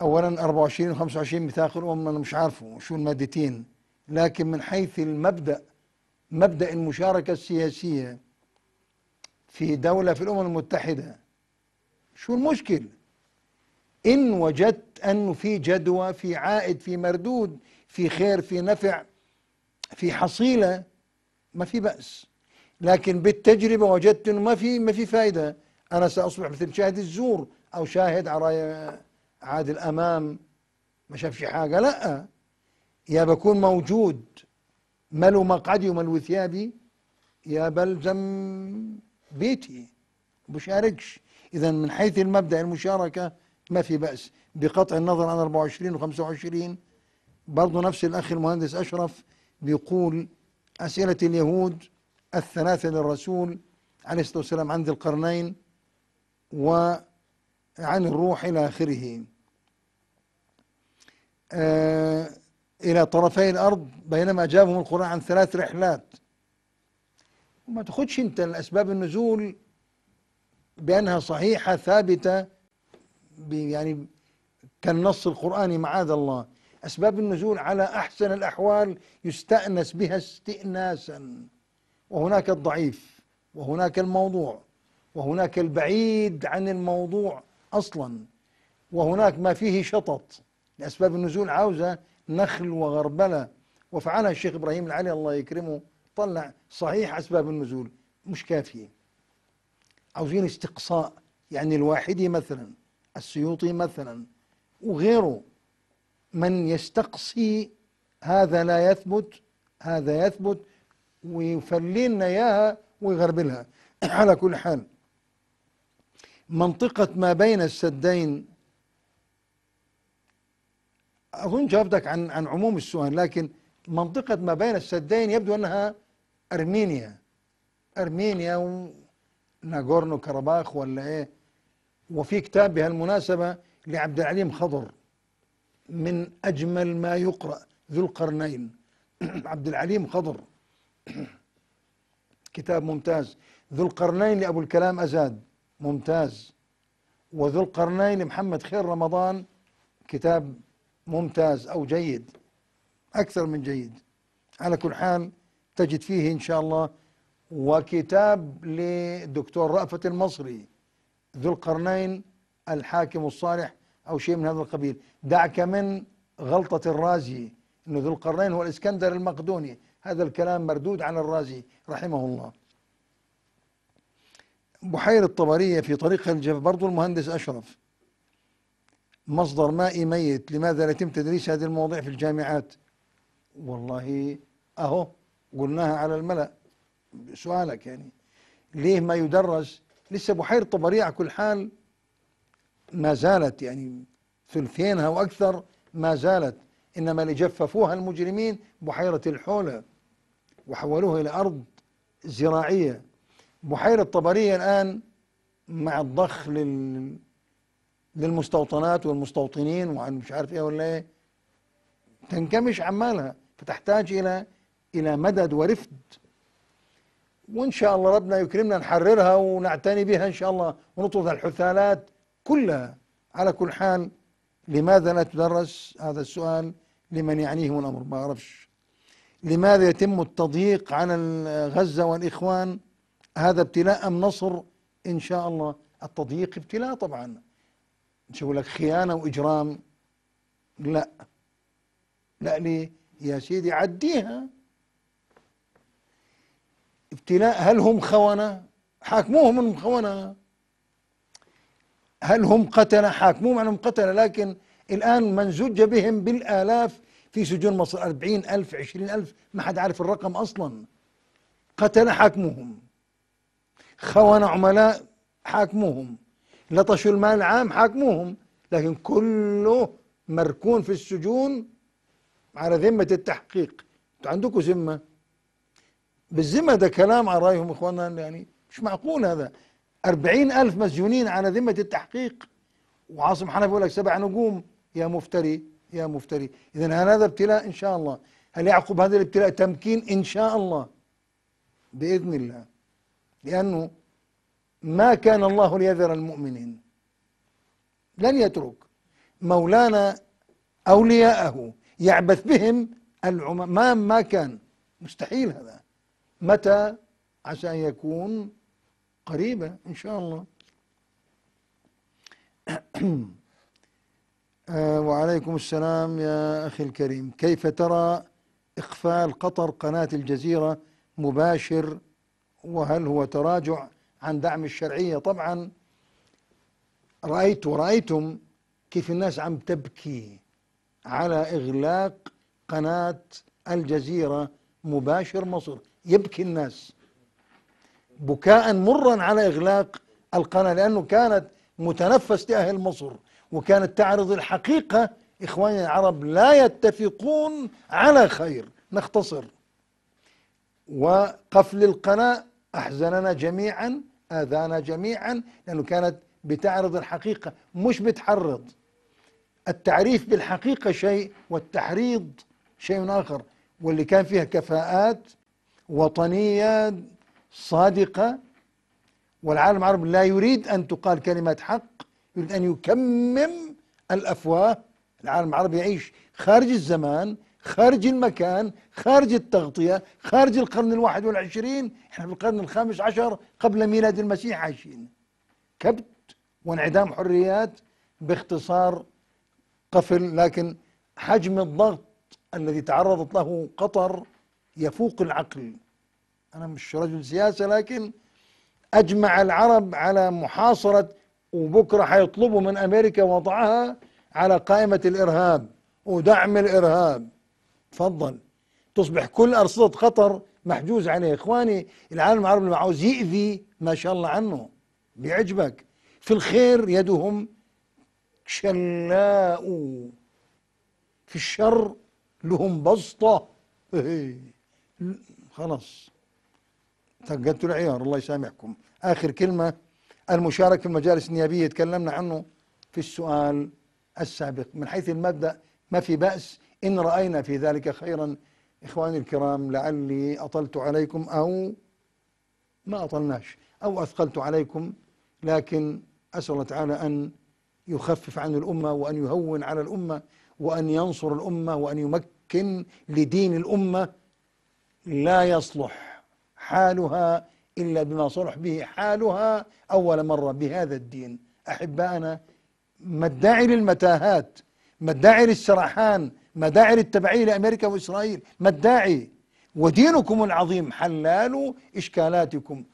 أولا 24 و 25 ميثاق الأمم أنا مش عارفه شو المادتين لكن من حيث المبدأ مبدأ المشاركة السياسية في دولة في الأمم المتحدة شو المشكل؟ إن وجدت أنه في جدوى في عائد في مردود في خير في نفع في حصيله ما في باس لكن بالتجربه وجدت انه ما في ما في فائده انا ساصبح مثل شاهد الزور او شاهد على عادل امام ما شافش حاجه لا يا بكون موجود ملو مقعدي وملو ثيابي يا بلزم بيتي بشاركش اذا من حيث المبدا المشاركه ما في باس بقطع النظر عن 24 و25 برضه نفس الاخ المهندس اشرف بيقول أسئلة اليهود الثلاثة للرسول عليه الصلاة والسلام عن ذي القرنين وعن الروح إلى آخره آه إلى طرفي الأرض بينما جابهم القرآن عن ثلاث رحلات وما تاخدش أنت الأسباب النزول بأنها صحيحة ثابتة يعني كالنص القرآني معاذ الله أسباب النزول على أحسن الأحوال يستأنس بها استئناسا وهناك الضعيف وهناك الموضوع وهناك البعيد عن الموضوع أصلا وهناك ما فيه شطط لأسباب النزول عاوزة نخل وغربلة وفعلها الشيخ إبراهيم العلي الله يكرمه طلع صحيح أسباب النزول مش كافية عاوزين استقصاء يعني الواحدي مثلا السيوطي مثلا وغيره من يستقصي هذا لا يثبت هذا يثبت ويفلي لنا اياها ويغربلها (clears throat) على كل حال منطقة ما بين السدين أظن جاوبتك عن عن عموم السؤال لكن منطقة ما بين السدين يبدو أنها أرمينيا أرمينيا وناغورنو كرباخ ولا إيه وفي كتاب بهالمناسبة لعبد العليم خضر من أجمل ما يقرأ ذو القرنين (clears throat) عبد العليم خضر (clears throat) كتاب ممتاز ذو القرنين لأبو الكلام أزاد ممتاز وذو القرنين لمحمد خير رمضان كتاب ممتاز أو جيد أكثر من جيد على كل حال تجد فيه إن شاء الله وكتاب للدكتور رأفت المصري ذو القرنين الحاكم الصالح أو شيء من هذا القبيل دعك من غلطة الرازي أنه ذو القرنين هو الإسكندر المقدوني هذا الكلام مردود على الرازي رحمه الله بحيرة الطبرية في طريق الجف برضو المهندس أشرف مصدر مائي ميت لماذا لا يتم تدريس هذه المواضيع في الجامعات والله أهو قلناها على الملأ سؤالك يعني ليه ما يدرس لسه بحيرة طبرية على كل حال ما زالت يعني ثلثينها وأكثر ما زالت إنما اللي جففوها المجرمين بحيرة الحولة وحولوها إلى أرض زراعية بحيرة طبرية الآن مع الضخ لل للمستوطنات والمستوطنين وعن مش عارف ايه ولا ايه تنكمش عمالها فتحتاج الى الى مدد ورفد وان شاء الله ربنا يكرمنا نحررها ونعتني بها ان شاء الله ونطرد الحثالات كلها على كل حال لماذا لا تدرس هذا السؤال لمن يعنيه الأمر ما أعرفش لماذا يتم التضييق على غزة والإخوان هذا ابتلاء أم نصر إن شاء الله التضييق ابتلاء طبعا شو لك خيانة وإجرام لا لا ليه يا سيدي عديها ابتلاء هل هم خونة حاكموهم من خونة هل هم قتلة حاك مو معنى قتلة لكن الآن من زج بهم بالآلاف في سجون مصر أربعين ألف عشرين ألف ما حد عارف الرقم أصلا قتل حاكمهم خون عملاء حاكمهم لطشوا المال العام حاكموهم لكن كله مركون في السجون على ذمة التحقيق عندكم ذمة بالذمة ده كلام على رأيهم اخواننا يعني مش معقول هذا أربعين ألف مسجونين على ذمة التحقيق وعاصم حنفي يقول لك سبع نجوم يا مفتري يا مفتري إذا هذا ابتلاء إن شاء الله هل يعقب هذا الابتلاء تمكين إن شاء الله بإذن الله لأنه ما كان الله ليذر المؤمنين لن يترك مولانا أولياءه يعبث بهم العمام ما كان مستحيل هذا متى عسى أن يكون قريبة إن شاء الله (clears throat) آه وعليكم السلام يا أخي الكريم كيف ترى إقفال قطر قناة الجزيرة مباشر وهل هو تراجع عن دعم الشرعية طبعا رأيت ورأيتم كيف الناس عم تبكي على إغلاق قناة الجزيرة مباشر مصر يبكي الناس بكاء مرا على إغلاق القناة لأنه كانت متنفس لأهل مصر وكانت تعرض الحقيقة إخواننا العرب لا يتفقون على خير نختصر وقفل القناة أحزننا جميعا آذانا جميعا لأنه كانت بتعرض الحقيقة مش بتحرض التعريف بالحقيقة شيء والتحريض شيء آخر واللي كان فيها كفاءات وطنية صادقة والعالم العربي لا يريد أن تقال كلمات حق يريد أن يكمم الأفواه العالم العربي يعيش خارج الزمان خارج المكان خارج التغطية خارج القرن الواحد والعشرين احنا في القرن الخامس عشر قبل ميلاد المسيح عايشين كبت وانعدام حريات باختصار قفل لكن حجم الضغط الذي تعرضت له قطر يفوق العقل أنا مش رجل سياسة لكن أجمع العرب على محاصرة وبكرة حيطلبوا من أمريكا وضعها على قائمة الإرهاب ودعم الإرهاب تفضل تصبح كل أرصدة قطر محجوز عليه إخواني العالم العربي اللي عاوز يأذي ما شاء الله عنه بيعجبك في الخير يدهم شلاء في الشر لهم بسطة إيه. خلاص تقدتوا العيار الله يسامحكم آخر كلمة المشارك في المجالس النيابية تكلمنا عنه في السؤال السابق من حيث المبدأ ما في بأس إن رأينا في ذلك خيرا إخواني الكرام لعلي أطلت عليكم أو ما أطلناش أو أثقلت عليكم لكن أسأل الله تعالى أن يخفف عن الأمة وأن يهون على الأمة وأن ينصر الأمة وأن يمكن لدين الأمة لا يصلح حالها إلا بما صلح به حالها أول مرة بهذا الدين أحبائنا ما الداعي للمتاهات ما الداعي للسرحان ما الداعي للتبعية لأمريكا وإسرائيل ما الداعي ودينكم العظيم حلال إشكالاتكم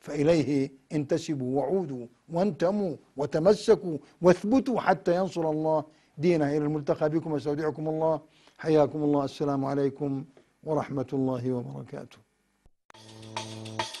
فإليه انتسبوا وعودوا وانتموا وتمسكوا واثبتوا حتى ينصر الله دينه إلى الملتقى بكم واستودعكم الله حياكم الله السلام عليكم ورحمة الله وبركاته Thank you.